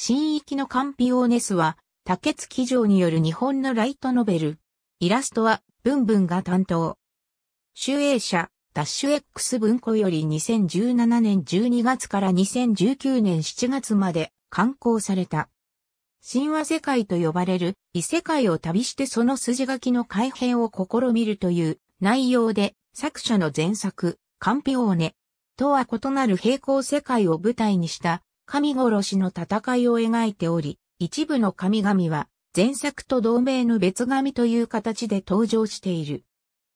新域のカンピオーネスは、竹月城による日本のライトノベル。イラストは、ブンブンが担当。集英社、ダッシュ X 文庫より2017年12月から2019年7月まで刊行された。神話世界と呼ばれる異世界を旅してその筋書きの改変を試みるという内容で作者の前作、カンピオーネとは異なる平行世界を舞台にした神殺しの戦いを描いており、一部の神々は前作と同名の別神という形で登場している。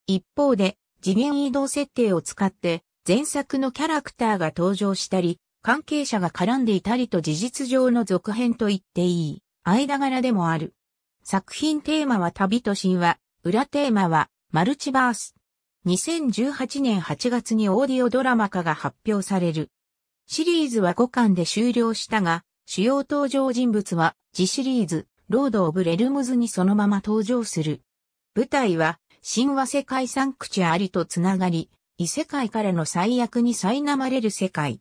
一方で、次元移動設定を使って、前作のキャラクターが登場したり、関係者が絡んでいたりと事実上の続編と言っていい、間柄でもある。作品テーマは旅と神話、裏テーマはマルチバース。2018年8月にオーディオドラマ化が発表される。シリーズは5巻で終了したが、主要登場人物は、自シリーズ、ロード・オブ・レルムズにそのまま登場する。舞台は、神話世界サンクチュアリと繋がり、異世界からの最悪に苛まれる世界。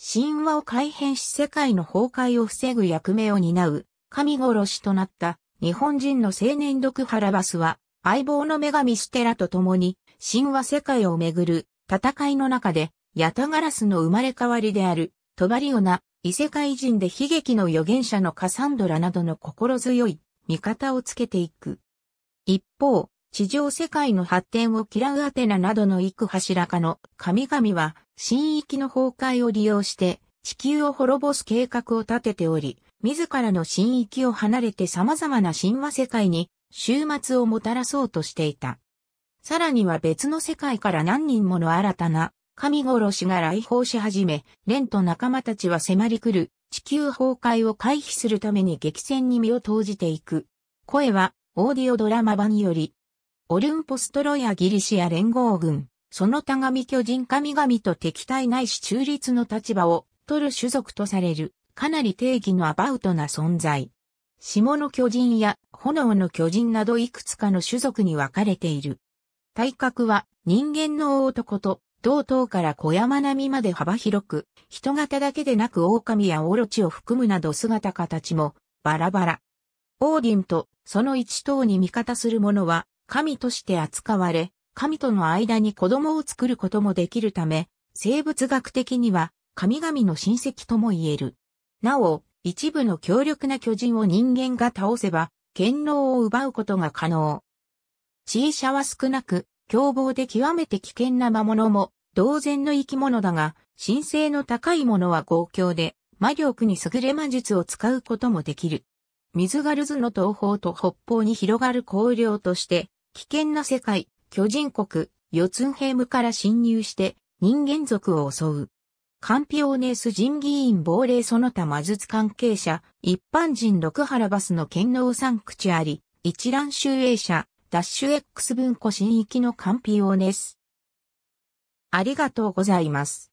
神話を改変し世界の崩壊を防ぐ役目を担う、神殺しとなった日本人の青年毒ハラバスは、相棒の女神ステラと共に、神話世界をめぐる戦いの中でヤタガラスの生まれ変わりである、トバリオナ、異世界人で悲劇の預言者のカサンドラなどの心強い味方をつけていく。一方、地上世界の発展を嫌うアテナなどの幾柱かの神々は、神域の崩壊を利用して、地球を滅ぼす計画を立てており、自らの神域を離れて様々な神話世界に、終末をもたらそうとしていた。さらには別の世界から何人もの新たな神殺しが来訪し始め、蓮と仲間たちは迫り来る、地球崩壊を回避するために激戦に身を投じていく。声は、オーディオドラマ版より、オルンポストロやギリシア連合軍、その他神巨人神々と敵対ないし中立の立場を取る種族とされる、かなり定義のアバウトな存在。下の巨人や炎の巨人などいくつかの種族に分かれている。体格は人間の男と道東から小山並みまで幅広く、人型だけでなく狼やオロチを含むなど姿形もバラバラ。オーディンとその一頭に味方する者は神として扱われ、神との間に子供を作ることもできるため、生物学的には神々の親戚とも言える。なお、一部の強力な巨人を人間が倒せば、権能を奪うことが可能。小ーは少なく、凶暴で極めて危険な魔物も同然の生き物だが、神聖の高いものは豪強で、魔力に優れ魔術を使うこともできる。水ガルズの東方と北方に広がる荒涼として、危険な世界、巨人国、ヨツンヘムから侵入して人間族を襲う。カンピオーネス人議員亡霊その他魔術関係者、一般人六原バスの剣能サンクチュアリ、一覧集英社、ダッシュ X 文庫新域のカンピオーネス。ありがとうございます。